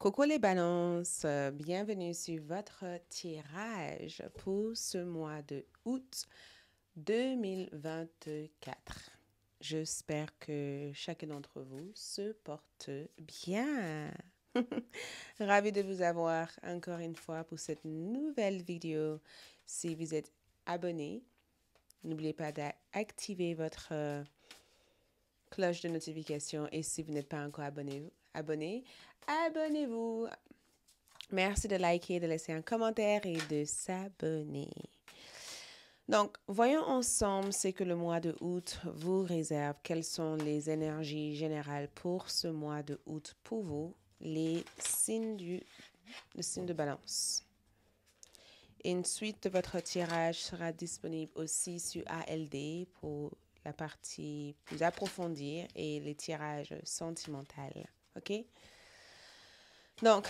Coco les balances, euh, bienvenue sur votre tirage pour ce mois de août 2024. J'espère que chacun d'entre vous se porte bien. Ravi de vous avoir encore une fois pour cette nouvelle vidéo. Si vous êtes abonné, n'oubliez pas d'activer votre euh, cloche de notification et si vous n'êtes pas encore abonné, abonnez-vous abonnez-vous. Merci de liker, de laisser un commentaire et de s'abonner. Donc, voyons ensemble ce que le mois de août vous réserve. Quelles sont les énergies générales pour ce mois de août pour vous, les signes du le signe de balance. Une suite votre tirage sera disponible aussi sur ALD pour la partie plus approfondie et les tirages sentimentaux. OK? Donc,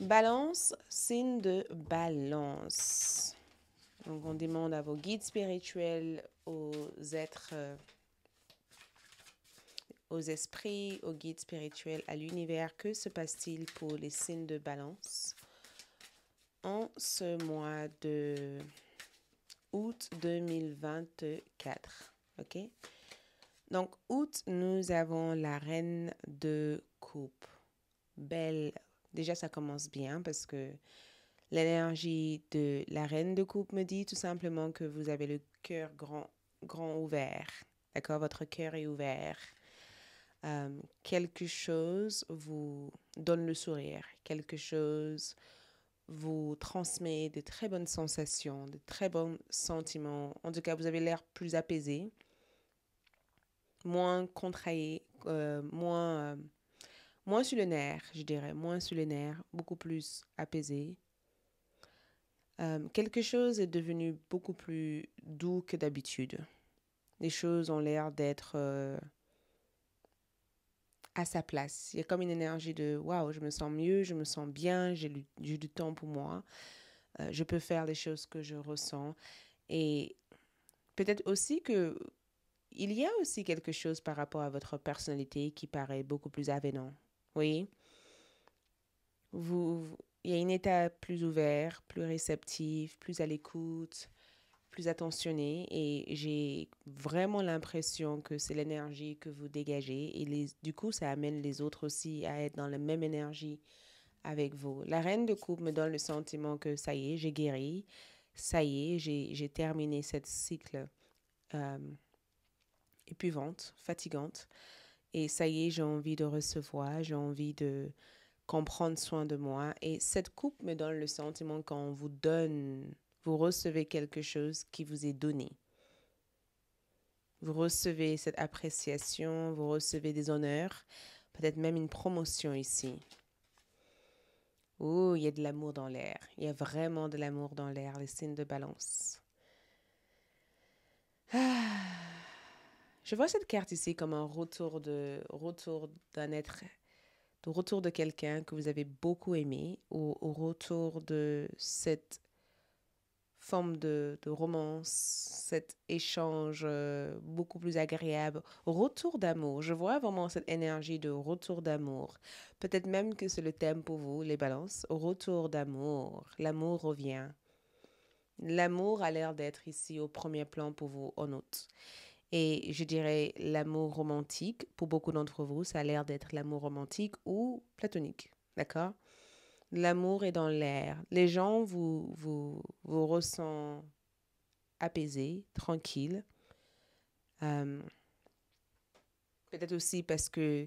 balance, signe de balance. Donc, on demande à vos guides spirituels, aux êtres, euh, aux esprits, aux guides spirituels, à l'univers, que se passe-t-il pour les signes de balance en ce mois de août 2024. OK? Donc, août, nous avons la reine de coupe. Belle Déjà, ça commence bien parce que l'énergie de la reine de coupe me dit tout simplement que vous avez le cœur grand, grand ouvert. D'accord Votre cœur est ouvert. Euh, quelque chose vous donne le sourire. Quelque chose vous transmet de très bonnes sensations, de très bons sentiments. En tout cas, vous avez l'air plus apaisé, moins contrarié, euh, moins... Euh, moins sur le nerf, je dirais, moins sur le nerf, beaucoup plus apaisé. Euh, quelque chose est devenu beaucoup plus doux que d'habitude. Les choses ont l'air d'être euh, à sa place. Il y a comme une énergie de waouh, je me sens mieux, je me sens bien, j'ai du temps pour moi, euh, je peux faire les choses que je ressens. Et peut-être aussi que il y a aussi quelque chose par rapport à votre personnalité qui paraît beaucoup plus avenant, oui, vous, Il y a une étape plus ouverte, plus réceptive, plus à l'écoute, plus attentionnée. Et j'ai vraiment l'impression que c'est l'énergie que vous dégagez. Et du coup, ça amène les autres aussi à être dans la même énergie avec vous. La reine de coupe me donne le sentiment que ça y est, j'ai guéri. Ça y est, j'ai terminé cette cycle euh, épuvante, fatigante et ça y est, j'ai envie de recevoir, j'ai envie de comprendre soin de moi. Et cette coupe me donne le sentiment qu'on vous donne, vous recevez quelque chose qui vous est donné. Vous recevez cette appréciation, vous recevez des honneurs, peut-être même une promotion ici. Oh, il y a de l'amour dans l'air. Il y a vraiment de l'amour dans l'air, les signes de balance. Ah. Je vois cette carte ici comme un retour de retour d'un être, de retour de quelqu'un que vous avez beaucoup aimé, ou au retour de cette forme de, romance, cet échange euh, beaucoup plus agréable, retour d'amour. Je vois vraiment cette énergie de retour d'amour. Peut-être même que c'est le thème pour vous, les balances, retour d'amour. L'amour revient. L'amour a l'air d'être ici au premier plan pour vous en août. Et je dirais l'amour romantique, pour beaucoup d'entre vous, ça a l'air d'être l'amour romantique ou platonique, d'accord L'amour est dans l'air. Les gens vous, vous, vous ressent apaisés, tranquilles. Euh, peut-être aussi parce que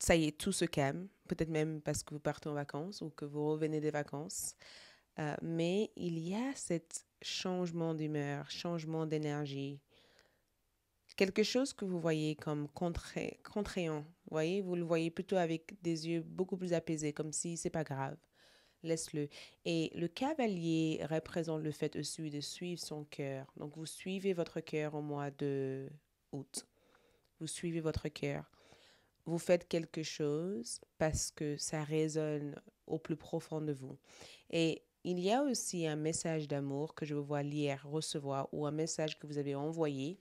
ça y est, tout se calme. Peut-être même parce que vous partez en vacances ou que vous revenez des vacances. Euh, mais il y a cet changement d'humeur, changement d'énergie, quelque chose que vous voyez comme contraignant, vous voyez, vous le voyez plutôt avec des yeux beaucoup plus apaisés, comme si c'est pas grave, laisse-le. Et le cavalier représente le fait aussi de suivre son cœur. Donc vous suivez votre cœur au mois de août. Vous suivez votre cœur. Vous faites quelque chose parce que ça résonne au plus profond de vous. Et il y a aussi un message d'amour que je vois lire, recevoir, ou un message que vous avez envoyé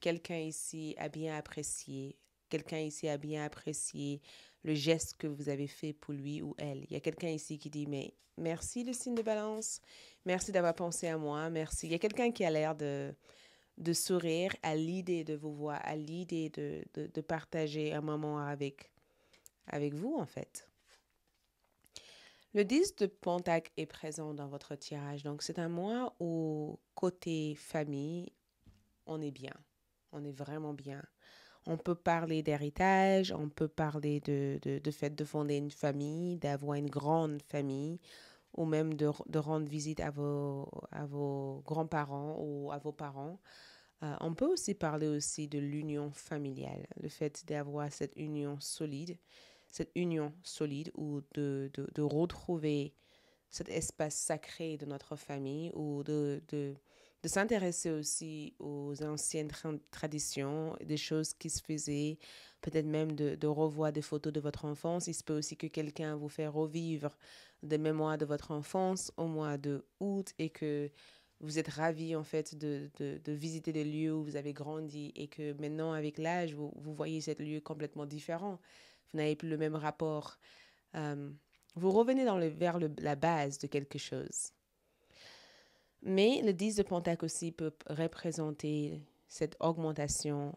quelqu'un ici a bien apprécié, quelqu'un ici a bien apprécié le geste que vous avez fait pour lui ou elle. Il y a quelqu'un ici qui dit, mais merci le signe de balance, merci d'avoir pensé à moi, merci. Il y a quelqu'un qui a l'air de, de sourire à l'idée de vous voir, à l'idée de, partager un moment avec, avec vous, en fait. Le 10 de Pentacle est présent dans votre tirage, donc c'est un mois au côté famille, on est bien. On est vraiment bien. On peut parler d'héritage, on peut parler de, fait de fonder une famille, d'avoir une grande famille, ou même de, rendre visite à vos, à vos grands-parents ou à vos parents. Euh, on peut aussi parler aussi de l'union familiale, le fait d'avoir cette union solide, cette union solide ou de, retrouver cet espace sacré de notre famille ou de, de s'intéresser aussi aux anciennes traditions, des choses qui se faisaient, peut-être même de, revoir des photos de votre enfance. Il se peut aussi que quelqu'un vous fait revivre des mémoires de votre enfance au mois de août et que vous êtes ravi en fait de, visiter des lieux où vous avez grandi et que maintenant avec l'âge, vous, voyez ces lieu complètement différent. Vous n'avez plus le même rapport. Euh, vous revenez dans le, vers la base de quelque chose. Mais le 10 de Pentecôte aussi peut représenter cette augmentation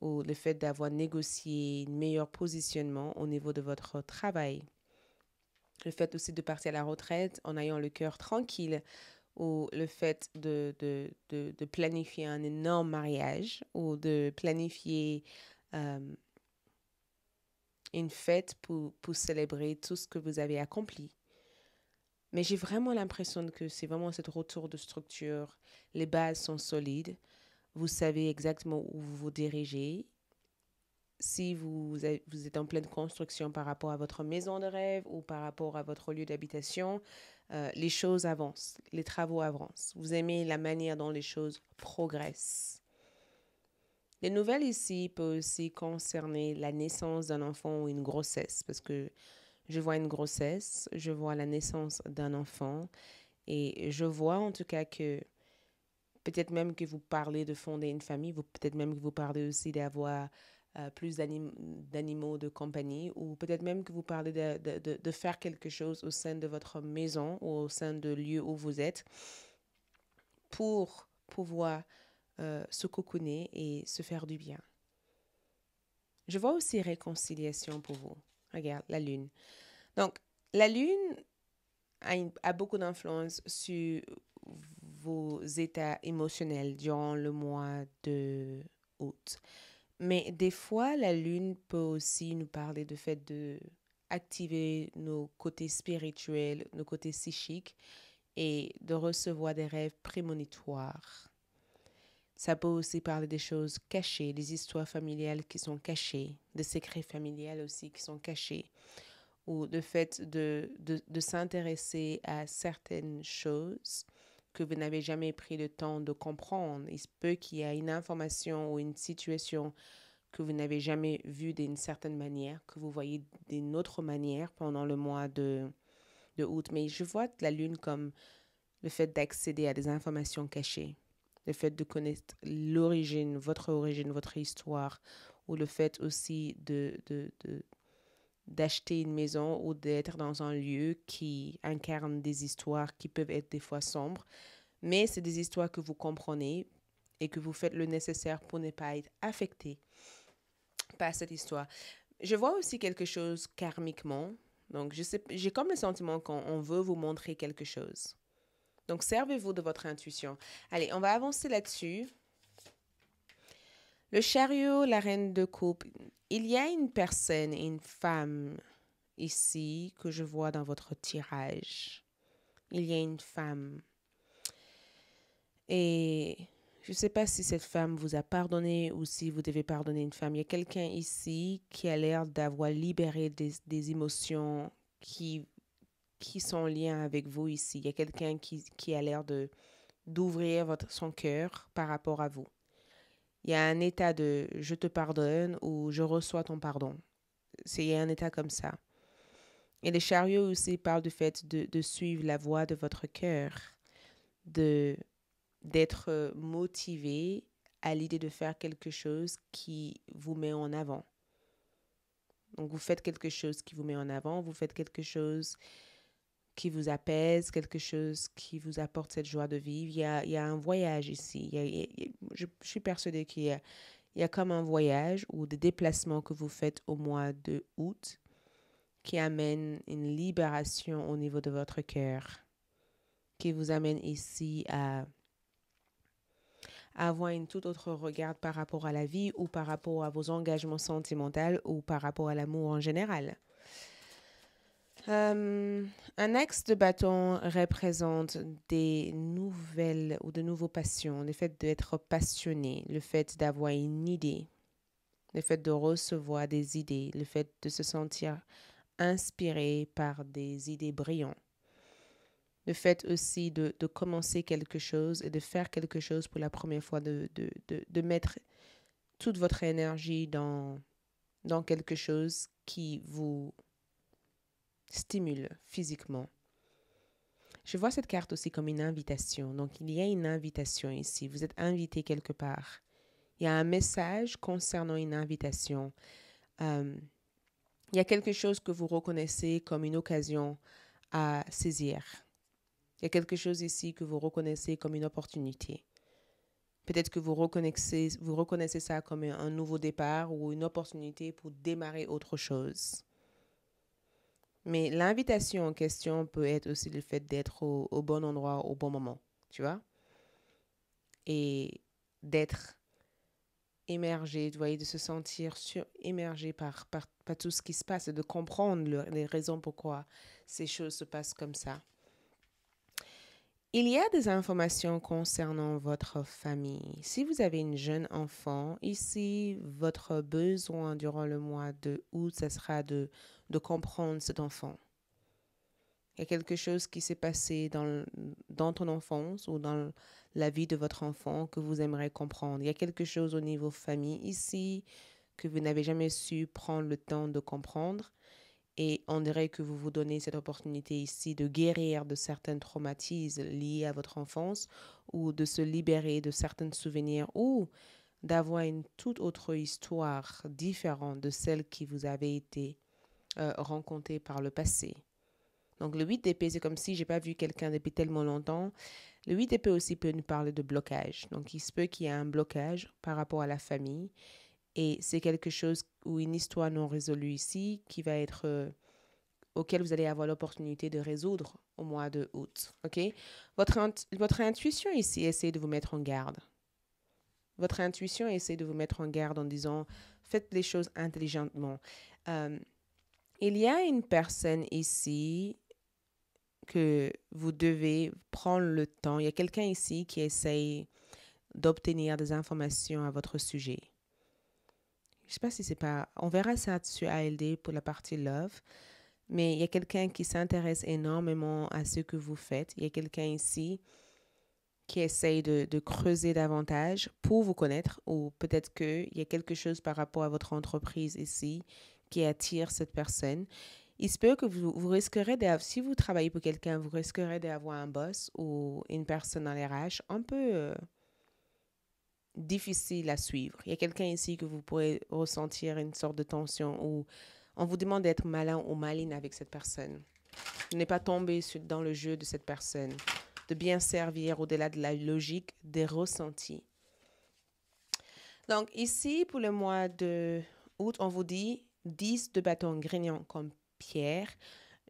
ou le fait d'avoir négocié un meilleur positionnement au niveau de votre travail. Le fait aussi de partir à la retraite en ayant le cœur tranquille ou le fait de, de, de, planifier un énorme mariage ou de planifier euh, une fête pour, pour célébrer tout ce que vous avez accompli. Mais j'ai vraiment l'impression que c'est vraiment cette retour de structure. Les bases sont solides. Vous savez exactement où vous vous dirigez. Si vous, êtes en pleine construction par rapport à votre maison de rêve ou par rapport à votre lieu d'habitation, euh, les choses avancent, les travaux avancent. Vous aimez la manière dont les choses progressent. Les nouvelles ici peuvent aussi concerner la naissance d'un enfant ou une grossesse, parce que je vois une grossesse, je vois la naissance d'un enfant et je vois en tout cas que peut-être même que vous parlez de fonder une famille, vous peut-être même que vous parlez aussi d'avoir euh, plus d'animaux de compagnie, ou peut-être même que vous parlez de, faire quelque chose au sein de votre maison ou au sein de lieu où vous êtes pour pouvoir euh, se coconner et se faire du bien. Je vois aussi réconciliation pour vous. Regarde, la Lune. Donc, la Lune a, beaucoup d'influence sur vos états émotionnels durant le mois de août. Mais des fois, la Lune peut aussi nous parler du fait de activer nos côtés spirituels, nos côtés psychiques et de recevoir des rêves prémonitoires ça peut aussi parler des choses cachées, des histoires familiales qui sont cachées, des secrets familiales aussi qui sont cachés, ou le fait de, de, de s'intéresser à certaines choses que vous n'avez jamais pris le temps de comprendre. Il se peut qu'il y ait une information ou une situation que vous n'avez jamais vue d'une certaine manière, que vous voyez d'une autre manière pendant le mois de, de août. Mais je vois la lune comme le fait d'accéder à des informations cachées le fait de connaître l'origine, votre origine, votre histoire, ou le fait aussi de, de, d'acheter une maison ou d'être dans un lieu qui incarne des histoires qui peuvent être des fois sombres, mais c'est des histoires que vous comprenez et que vous faites le nécessaire pour ne pas être affecté par cette histoire. Je vois aussi quelque chose karmiquement, donc je sais, j'ai comme le sentiment qu'on veut vous montrer quelque chose. Donc, servez-vous de votre intuition. Allez, on va avancer là-dessus. Le chariot, la reine de coupe. Il y a une personne, une femme ici que je vois dans votre tirage. Il y a une femme. Et je ne sais pas si cette femme vous a pardonné ou si vous devez pardonner une femme. Il y a quelqu'un ici qui a l'air d'avoir libéré des, émotions qui qui sont lien avec vous ici. Il y a quelqu'un qui, qui a l'air de d'ouvrir votre son cœur par rapport à vous. Il y a un état de je te pardonne ou je reçois ton pardon. C'est un état comme ça. Et les chariots aussi parlent du fait de, de suivre la voie de votre cœur, de d'être euh, motivé à l'idée de faire quelque chose qui vous met en avant. Donc vous faites quelque chose qui vous met en avant, vous faites quelque chose qui vous apaise, quelque chose qui vous apporte cette joie de vivre. Il y a, un voyage ici. je, suis persuadée qu'il y a, comme un voyage ou des déplacements que vous faites au mois de août qui amène une libération au niveau de votre cœur, qui vous amène ici à, avoir une tout autre regard par rapport à la vie ou par rapport à vos engagements sentimentaux ou par rapport à l'amour en général. Euh, un axe de bâton représente des nouvelles ou de nouveaux passions, le fait d'être passionné, le fait d'avoir une idée, le fait de recevoir des idées, le fait de se sentir inspiré par des idées brillantes, le fait aussi de, commencer quelque chose et de faire quelque chose pour la première fois, de, de, de mettre toute votre énergie dans, dans quelque chose qui vous stimule physiquement. Je vois cette carte aussi comme une invitation. Donc, il y a une invitation ici. Vous êtes invité quelque part. Il y a un message concernant une invitation. Euh, il y a quelque chose que vous reconnaissez comme une occasion à saisir. Il y a quelque chose ici que vous reconnaissez comme une opportunité. Peut-être que vous reconnaissez, vous reconnaissez ça comme un nouveau départ ou une opportunité pour démarrer autre chose. Mais l'invitation en question peut être aussi le fait d'être au, bon endroit au bon moment, tu vois? Et d'être émergé, vous voyez, de se sentir émergé par, tout ce qui se passe et de comprendre les raisons pourquoi ces choses se passent comme ça. Il y a des informations concernant votre famille. Si vous avez une jeune enfant, ici, votre besoin durant le mois de août, ce sera de de comprendre cet enfant. Il y a quelque chose qui s'est passé dans, dans ton enfance ou dans la vie de votre enfant que vous aimeriez comprendre. Il y a quelque chose au niveau famille ici que vous n'avez jamais su prendre le temps de comprendre. Et on dirait que vous vous donnez cette opportunité ici de guérir de certaines traumatismes liés à votre enfance ou de se libérer de certains souvenirs ou d'avoir une toute autre histoire différente de celle qui vous avait été euh, rencontrés par le passé. Donc le 8 d'épée, c'est comme si j'ai pas vu quelqu'un depuis tellement longtemps. Le 8 d'épée aussi peut nous parler de blocage. Donc il se peut qu'il y ait un blocage par rapport à la famille. Et c'est quelque chose ou une histoire non résolue ici qui va être euh, auquel vous allez avoir l'opportunité de résoudre au mois de août. OK votre, votre intuition ici essaie de vous mettre en garde. Votre intuition essaie de vous mettre en garde en disant faites les choses intelligemment. Euh, il y a une personne ici que vous devez prendre le temps. Il y a quelqu'un ici qui essaye d'obtenir des informations à votre sujet. Je ne sais pas si c'est pas... On verra ça sur ALD pour la partie Love. Mais il y a quelqu'un qui s'intéresse énormément à ce que vous faites. Il y a quelqu'un ici qui essaye de, de, creuser davantage pour vous connaître ou peut-être qu'il y a quelque chose par rapport à votre entreprise ici qui attire cette personne. Il se peut que vous, risquerez d'avoir, si vous travaillez pour quelqu'un, vous risquerez d'avoir un boss ou une personne dans les RH un peu euh, difficile à suivre. Il y a quelqu'un ici que vous pourrez ressentir une sorte de tension ou on vous demande d'être malin ou maline avec cette personne. Ne pas tomber dans le jeu de cette personne. De bien servir au-delà de la logique des ressentis. Donc ici, pour le mois de août, on vous dit 10 de bâtons grignants comme pierre,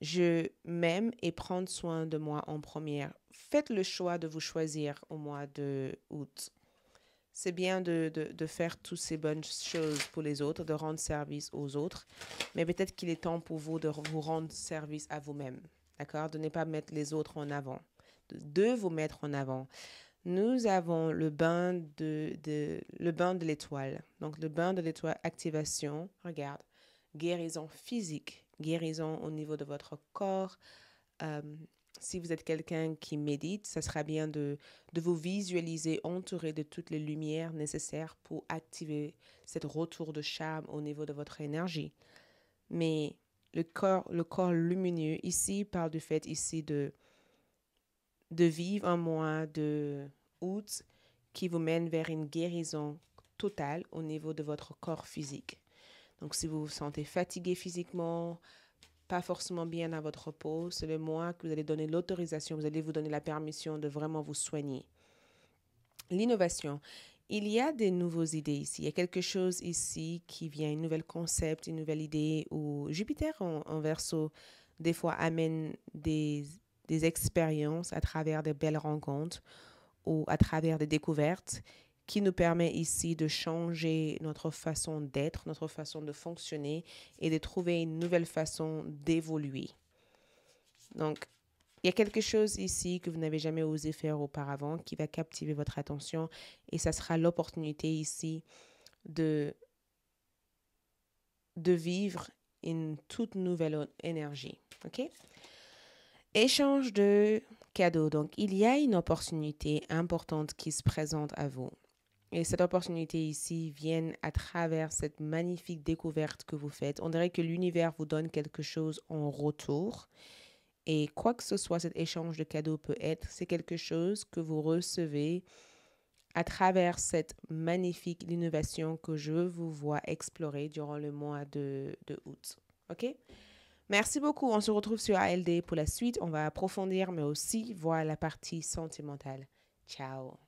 je m'aime et prendre soin de moi en première. Faites le choix de vous choisir au mois de août. C'est bien de, faire toutes ces bonnes choses pour les autres, de rendre service aux autres, mais peut-être qu'il est temps pour vous de vous rendre service à vous-même, d'accord De ne pas mettre les autres en avant, de, vous mettre en avant. Nous avons le bain de, le bain de l'étoile, donc le bain de l'étoile activation, regarde, guérison physique, guérison au niveau de votre corps. Euh, si vous êtes quelqu'un qui médite, ça sera bien de, vous visualiser entouré de toutes les lumières nécessaires pour activer cette retour de charme au niveau de votre énergie. Mais le corps, le corps lumineux ici parle du fait ici de, de vivre un mois de août qui vous mène vers une guérison totale au niveau de votre corps physique. Donc, si vous vous sentez fatigué physiquement, pas forcément bien à votre repos, c'est le mois que vous allez donner l'autorisation, vous allez vous donner la permission de vraiment vous soigner. L'innovation. Il y a des nouvelles idées ici. Il y a quelque chose ici qui vient, un nouvel concept, une nouvelle idée, où Jupiter en, verso, des fois, amène des, des expériences à travers des belles rencontres ou à travers des découvertes qui nous permet ici de changer notre façon d'être, notre façon de fonctionner et de trouver une nouvelle façon d'évoluer. Donc, il y a quelque chose ici que vous n'avez jamais osé faire auparavant qui va captiver votre attention et ça sera l'opportunité ici de, de vivre une toute nouvelle énergie. OK? Échange de cadeaux. Donc, il y a une opportunité importante qui se présente à vous et cette opportunité ici vient à travers cette magnifique découverte que vous faites. On dirait que l'univers vous donne quelque chose en retour. Et quoi que ce soit cet échange de cadeaux peut être, c'est quelque chose que vous recevez à travers cette magnifique innovation que je vous vois explorer durant le mois de, de août. OK? Merci beaucoup. On se retrouve sur ALD pour la suite. On va approfondir, mais aussi voir la partie sentimentale. Ciao.